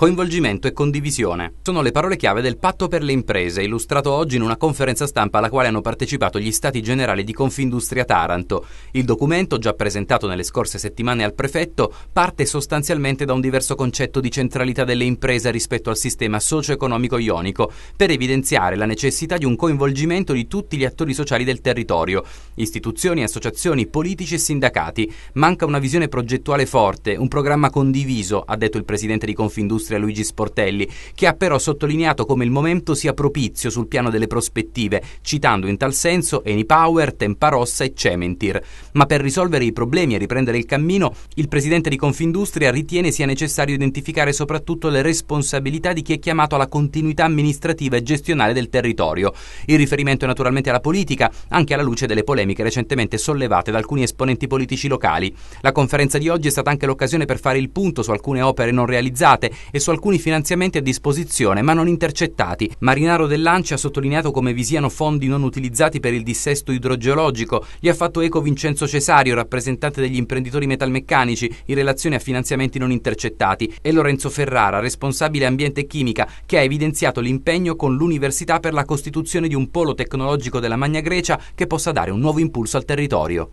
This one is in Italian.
coinvolgimento e condivisione. Sono le parole chiave del patto per le imprese, illustrato oggi in una conferenza stampa alla quale hanno partecipato gli stati generali di Confindustria Taranto. Il documento, già presentato nelle scorse settimane al prefetto, parte sostanzialmente da un diverso concetto di centralità delle imprese rispetto al sistema socio-economico ionico, per evidenziare la necessità di un coinvolgimento di tutti gli attori sociali del territorio, istituzioni, associazioni, politici e sindacati. Manca una visione progettuale forte, un programma condiviso, ha detto il presidente di Confindustria industria Luigi Sportelli, che ha però sottolineato come il momento sia propizio sul piano delle prospettive, citando in tal senso Enipower, Rossa e Cementir. Ma per risolvere i problemi e riprendere il cammino, il presidente di Confindustria ritiene sia necessario identificare soprattutto le responsabilità di chi è chiamato alla continuità amministrativa e gestionale del territorio. Il riferimento è naturalmente alla politica, anche alla luce delle polemiche recentemente sollevate da alcuni esponenti politici locali. La conferenza di oggi è stata anche l'occasione per fare il punto su alcune opere non realizzate e su alcuni finanziamenti a disposizione ma non intercettati. Marinaro dell'Anci ha sottolineato come vi siano fondi non utilizzati per il dissesto idrogeologico. Gli ha fatto eco Vincenzo Cesario, rappresentante degli imprenditori metalmeccanici, in relazione a finanziamenti non intercettati, e Lorenzo Ferrara, responsabile ambiente e chimica, che ha evidenziato l'impegno con l'Università per la costituzione di un polo tecnologico della Magna Grecia che possa dare un nuovo impulso al territorio.